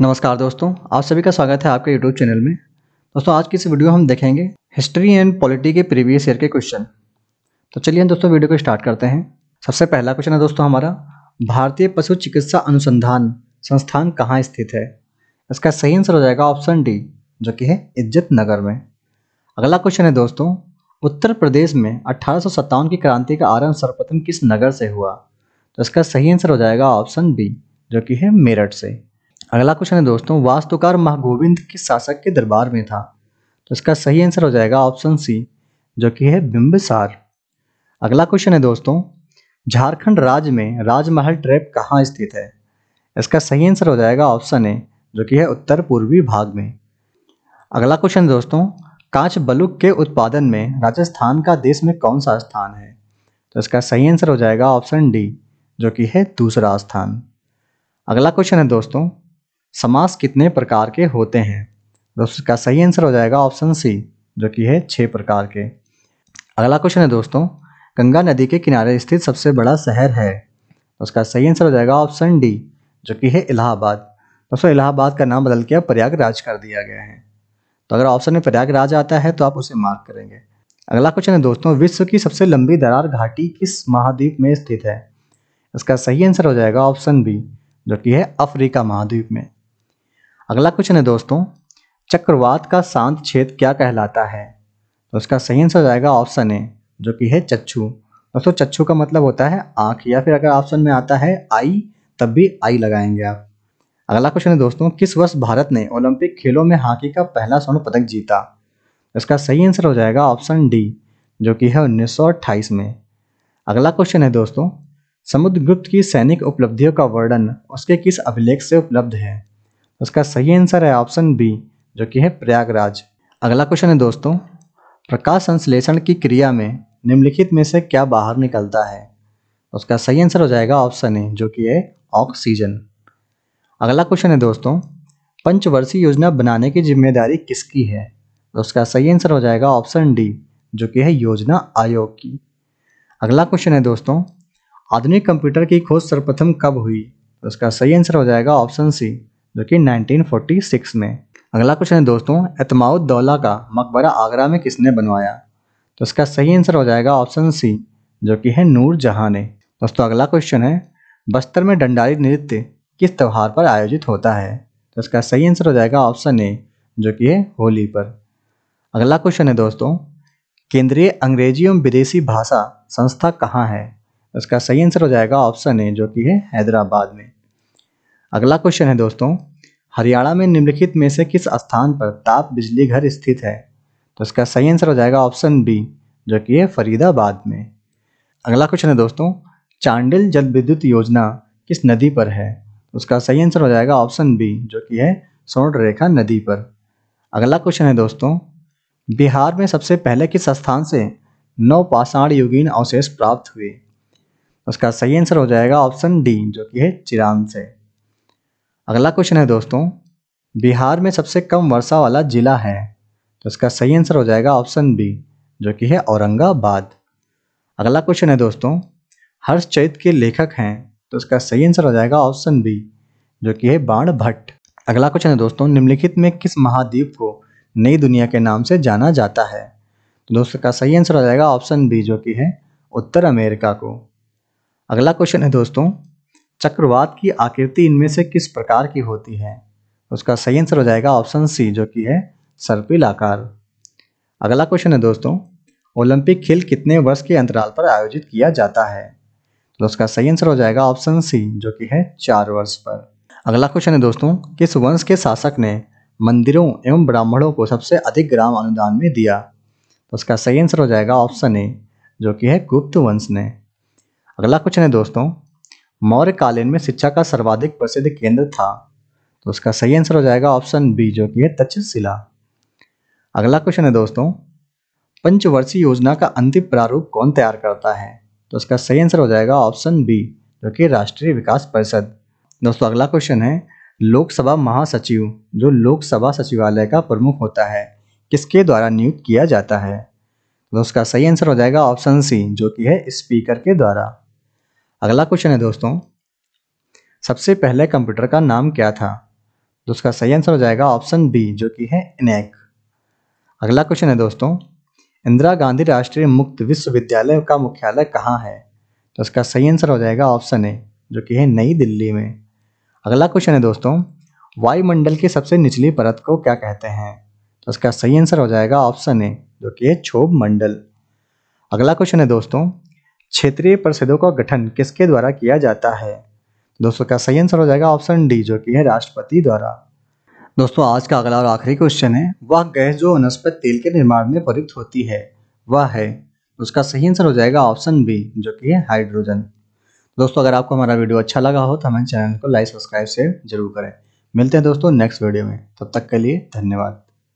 नमस्कार दोस्तों आप सभी का स्वागत है आपके यूट्यूब चैनल में दोस्तों आज की इस वीडियो हम देखेंगे हिस्ट्री एंड पॉलिटी के प्रीवियस ईयर के क्वेश्चन तो चलिए हम दोस्तों वीडियो को स्टार्ट करते हैं सबसे पहला क्वेश्चन है दोस्तों हमारा भारतीय पशु चिकित्सा अनुसंधान संस्थान कहाँ स्थित है इसका सही आंसर हो जाएगा ऑप्शन डी जो कि है इज्जत नगर में अगला क्वेश्चन है दोस्तों उत्तर प्रदेश में अठारह की क्रांति का आरंभ सर्वप्रथम किस नगर से हुआ तो इसका सही आंसर हो जाएगा ऑप्शन बी जो कि है मेरठ से अगला क्वेश्चन है दोस्तों वास्तुकार महागोविंद किस शासक के दरबार में था तो इसका सही आंसर हो जाएगा ऑप्शन सी जो कि है बिंबसार अगला क्वेश्चन है दोस्तों झारखंड राज्य में राजमहल ट्रैप कहाँ स्थित है इसका सही आंसर हो जाएगा ऑप्शन ए जो कि है उत्तर पूर्वी भाग में अगला क्वेश्चन दोस्तों कांच बलुक के उत्पादन में राजस्थान का देश में कौन सा स्थान है तो इसका सही आंसर हो जाएगा ऑप्शन डी जो कि है दूसरा स्थान अगला क्वेश्चन है दोस्तों समास कितने प्रकार के होते हैं दोस्तों इसका सही आंसर हो जाएगा ऑप्शन सी जो कि है छः प्रकार के अगला क्वेश्चन है दोस्तों गंगा नदी के किनारे स्थित सबसे बड़ा शहर है तो उसका सही आंसर हो जाएगा ऑप्शन डी जो कि है इलाहाबाद तो दोस्तों इलाहाबाद का नाम बदल के प्रयागराज कर दिया गया है तो अगर ऑप्शन में प्रयागराज आता है तो आप उसे मार्क करेंगे अगला क्वेश्चन है दोस्तों विश्व की सबसे लंबी दरार घाटी किस महाद्वीप में स्थित है इसका सही आंसर हो जाएगा ऑप्शन बी जो कि है अफ्रीका महाद्वीप में अगला क्वेश्चन है दोस्तों चक्रवात का शांत छेद क्या कहलाता है तो उसका सही आंसर हो जाएगा ऑप्शन ए जो कि है चच्छू दोस्तों चच्छू का मतलब होता है आँख या फिर अगर ऑप्शन में आता है आई तब भी आई लगाएंगे आप अगला क्वेश्चन है दोस्तों किस वर्ष भारत ने ओलंपिक खेलों में हॉकी का पहला स्वर्ण पदक जीता इसका सही आंसर हो जाएगा ऑप्शन डी जो कि है उन्नीस में अगला क्वेश्चन है दोस्तों समुद्रगुप्त की सैनिक उपलब्धियों का वर्णन उसके किस अभिलेख से उपलब्ध है उसका सही आंसर है ऑप्शन बी जो कि है प्रयागराज अगला क्वेश्चन है दोस्तों प्रकाश संश्लेषण की क्रिया में निम्नलिखित में से क्या बाहर निकलता है उसका सही आंसर हो जाएगा ऑप्शन ए जो कि है ऑक्सीजन अगला क्वेश्चन है दोस्तों पंचवर्षीय योजना बनाने की जिम्मेदारी किसकी है तो उसका सही आंसर हो जाएगा ऑप्शन डी जो कि है योजना आयोग की अगला क्वेश्चन है दोस्तों आधुनिक कंप्यूटर की खोज सर्वप्रथम कब हुई तो उसका सही आंसर हो जाएगा ऑप्शन सी जो कि 1946 में अगला क्वेश्चन है दोस्तों एतमाउद्दौला का मकबरा आगरा में किसने बनवाया तो इसका सही आंसर हो जाएगा ऑप्शन सी जो कि है नूर जहाँ ने दोस्तों अगला क्वेश्चन है बस्तर में डंडारी नृत्य किस त्यौहार पर आयोजित होता है तो इसका सही आंसर हो जाएगा ऑप्शन ए जो कि है होली पर अगला क्वेश्चन है दोस्तों केंद्रीय अंग्रेजी एवं विदेशी भाषा संस्था कहाँ है इसका सही आंसर हो जाएगा ऑप्शन ए जो कि है हैदराबाद में अगला क्वेश्चन है दोस्तों हरियाणा में निम्नलिखित में से किस स्थान पर ताप बिजली घर स्थित है तो इसका सही आंसर हो जाएगा ऑप्शन बी जो कि है फरीदाबाद में अगला क्वेश्चन है दोस्तों चांडिल जल विद्युत योजना किस नदी पर है उसका सही आंसर हो जाएगा ऑप्शन बी जो कि है स्वर्ण रेखा नदी पर अगला क्वेश्चन है दोस्तों बिहार में सबसे पहले किस स्थान से नौ पाषाण युगीन अवशेष प्राप्त हुए उसका सही आंसर हो जाएगा ऑप्शन डी जो कि है चिराम से अगला क्वेश्चन है दोस्तों बिहार में सबसे कम वर्षा वाला जिला है तो इसका सही आंसर हो जाएगा ऑप्शन बी जो कि है औरंगाबाद अगला क्वेश्चन है दोस्तों हर्ष चैत के लेखक हैं तो इसका सही आंसर हो जाएगा ऑप्शन बी जो कि है बाण भट्ट अगला क्वेश्चन है दोस्तों निम्नलिखित में किस महाद्वीप को नई दुनिया के नाम से जाना जाता है तो दोस्तों का सही आंसर हो जाएगा ऑप्शन बी जो कि है उत्तर अमेरिका को अगला क्वेश्चन है दोस्तों चक्रवात की आकृति इनमें से किस प्रकार की होती है उसका सही आंसर हो जाएगा ऑप्शन सी जो कि है सर्पिल आकार अगला क्वेश्चन है दोस्तों ओलंपिक खेल कितने वर्ष के अंतराल पर आयोजित किया जाता है तो उसका सही आंसर हो जाएगा ऑप्शन सी जो कि है चार वर्ष पर अगला क्वेश्चन है दोस्तों किस वंश के शासक ने मंदिरों एवं ब्राह्मणों को सबसे अधिक ग्राम अनुदान में दिया तो उसका सही आंसर हो जाएगा ऑप्शन ए जो कि है गुप्त वंश ने अगला क्वेश्चन है दोस्तों मौर्य कालीन में शिक्षा का सर्वाधिक प्रसिद्ध केंद्र था तो उसका सही आंसर हो जाएगा ऑप्शन बी जो कि है तक्षशिला अगला क्वेश्चन है दोस्तों पंचवर्षीय योजना का अंतिम प्रारूप कौन तैयार करता है तो उसका सही आंसर हो जाएगा ऑप्शन बी जो कि राष्ट्रीय विकास परिषद दोस्तों अगला क्वेश्चन है लोकसभा महासचिव जो लोकसभा सचिवालय का प्रमुख होता है किसके द्वारा नियुक्त किया जाता है तो उसका सही आंसर हो जाएगा ऑप्शन सी जो कि है स्पीकर के द्वारा अगला क्वेश्चन है दोस्तों सबसे पहले कंप्यूटर का नाम क्या था तो उसका सही आंसर हो जाएगा ऑप्शन बी जो कि है इनैक e अगला क्वेश्चन है दोस्तों इंदिरा गांधी राष्ट्रीय मुक्त विश्वविद्यालय का मुख्यालय कहाँ है तो इसका सही आंसर हो जाएगा ऑप्शन ए जो कि है नई दिल्ली में अगला क्वेश्चन है दोस्तों वायुमंडल की सबसे निचली परत को क्या कहते हैं तो इसका सही आंसर हो जाएगा ऑप्शन ए जो कि है क्षोभ मंडल अगला क्वेश्चन है दोस्तों क्षेत्रीय परिषदों का गठन किसके द्वारा किया जाता है दोस्तों का सही आंसर हो जाएगा ऑप्शन डी जो कि है राष्ट्रपति द्वारा दोस्तों आज का अगला और आखिरी क्वेश्चन है वह गैस जो वनस्पति तेल के निर्माण में प्रयुक्त होती है वह है उसका सही आंसर हो जाएगा ऑप्शन बी जो कि है हाइड्रोजन दोस्तों अगर आपको हमारा वीडियो अच्छा लगा हो तो हमारे चैनल को लाइक सब्सक्राइब शेयर जरूर करें मिलते हैं दोस्तों नेक्स्ट वीडियो में तब तक के लिए धन्यवाद